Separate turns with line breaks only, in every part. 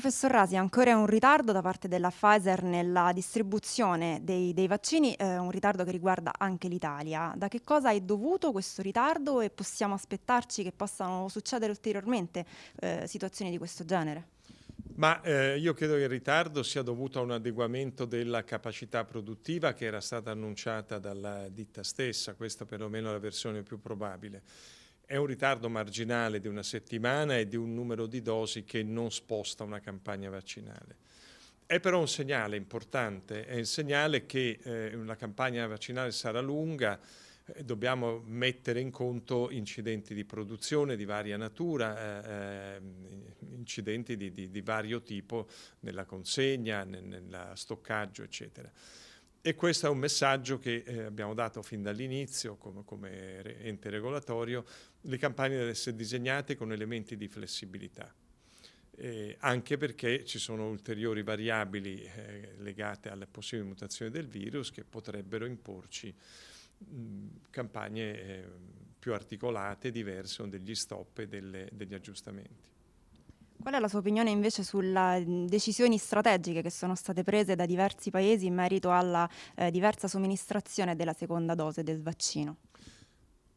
Professor Rasi, ancora un ritardo da parte della Pfizer nella distribuzione dei, dei vaccini, eh, un ritardo che riguarda anche l'Italia. Da che cosa è dovuto questo ritardo e possiamo aspettarci che possano succedere ulteriormente eh, situazioni di questo genere?
Ma eh, io credo che il ritardo sia dovuto a un adeguamento della capacità produttiva che era stata annunciata dalla ditta stessa, questa perlomeno è la versione più probabile è un ritardo marginale di una settimana e di un numero di dosi che non sposta una campagna vaccinale. È però un segnale importante, è un segnale che eh, una campagna vaccinale sarà lunga, eh, dobbiamo mettere in conto incidenti di produzione di varia natura, eh, ehm, incidenti di, di, di, vario tipo nella consegna, nel, stoccaggio, eccetera. E questo è un messaggio che eh, abbiamo dato fin dall'inizio come, come ente regolatorio. Le campagne devono essere disegnate con elementi di flessibilità, eh, anche perché ci sono ulteriori variabili eh, legate alle possibili mutazioni del virus che potrebbero imporci mh, campagne eh, più articolate, diverse, con degli stop e delle, degli aggiustamenti.
Qual è la sua opinione invece sulle decisioni strategiche che sono state prese da diversi paesi in merito alla eh, diversa somministrazione della seconda dose del vaccino?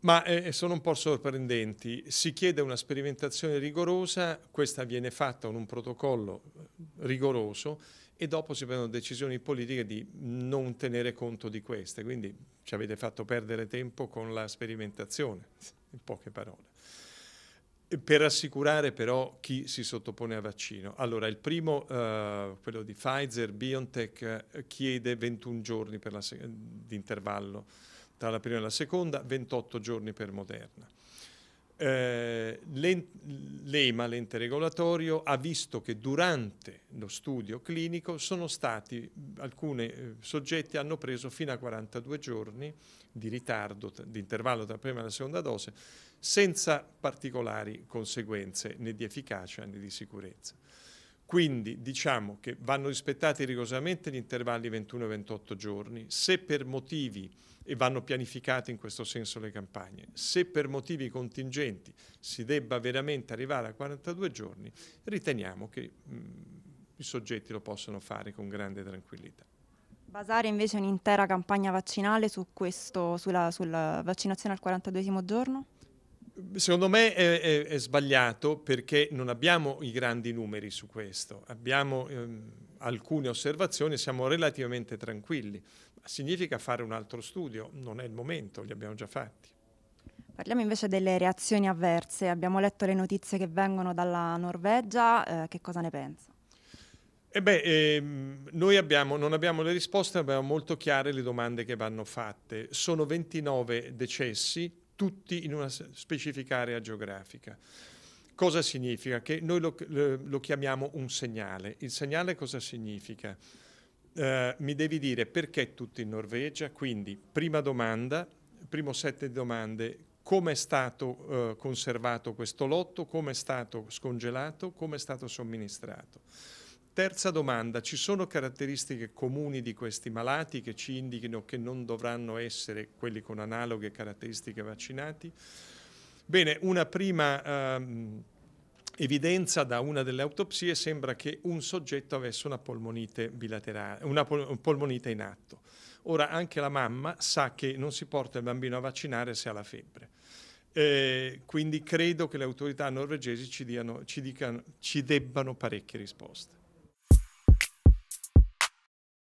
Ma eh, eh sono un po' sorprendenti. Si chiede una sperimentazione rigorosa, questa viene fatta con un protocollo eh, rigoroso e dopo si prendono decisioni politiche di non tenere conto di queste. Quindi ci avete fatto perdere tempo con la sperimentazione, in poche parole. Per assicurare però chi si sottopone a vaccino. Allora, il primo, eh, quello di Pfizer, BioNTech, eh, chiede 21 giorni eh, di intervallo tra la prima e la seconda, 28 giorni per Moderna. Eh, L'EMA, l'ente regolatorio, ha visto che durante lo studio clinico sono stati, alcuni eh, soggetti hanno preso fino a 42 giorni di ritardo, di intervallo tra la prima e la seconda dose, senza particolari conseguenze né di efficacia né di sicurezza. Quindi diciamo che vanno rispettati rigorosamente gli intervalli 21 28 giorni, se per motivi, e vanno pianificate in questo senso le campagne, se per motivi contingenti si debba veramente arrivare a 42 giorni, riteniamo che mh, mm, i soggetti lo possano fare con grande tranquillità.
Basare invece un'intera campagna vaccinale su questo, sulla, sulla vaccinazione al 42 giorno?
Secondo me è, è, è, sbagliato perché non abbiamo i grandi numeri su questo, abbiamo ehm, alcune osservazioni, siamo relativamente tranquilli. Significa fare un altro studio, non è il momento, li abbiamo già fatti.
Parliamo invece delle reazioni avverse, abbiamo letto le notizie che vengono dalla Norvegia, eh, che cosa ne pensa?
Eh beh, ehm, noi abbiamo, non abbiamo le risposte, abbiamo molto chiare le domande che vanno fatte. Sono 29 decessi, tutti in una specifica area geografica. Cosa significa? Che noi lo, lo chiamiamo un segnale. Il segnale cosa significa? Eh, mi devi dire perché tutti in Norvegia, quindi prima domanda, primo set di domande, come è stato eh, conservato questo lotto, come è stato scongelato, come è stato somministrato. Terza domanda, ci sono caratteristiche comuni di questi malati che ci indichino che non dovranno essere quelli con analoghe caratteristiche vaccinati? Bene, una prima ehm, evidenza da una delle autopsie sembra che un soggetto avesse una polmonite, bilaterale, una pol polmonite in atto. Ora anche la mamma sa che non si porta il bambino a vaccinare se ha la febbre. Eh, quindi credo che le autorità norvegesi ci, diano, ci, dicano, ci debbano parecchie risposte.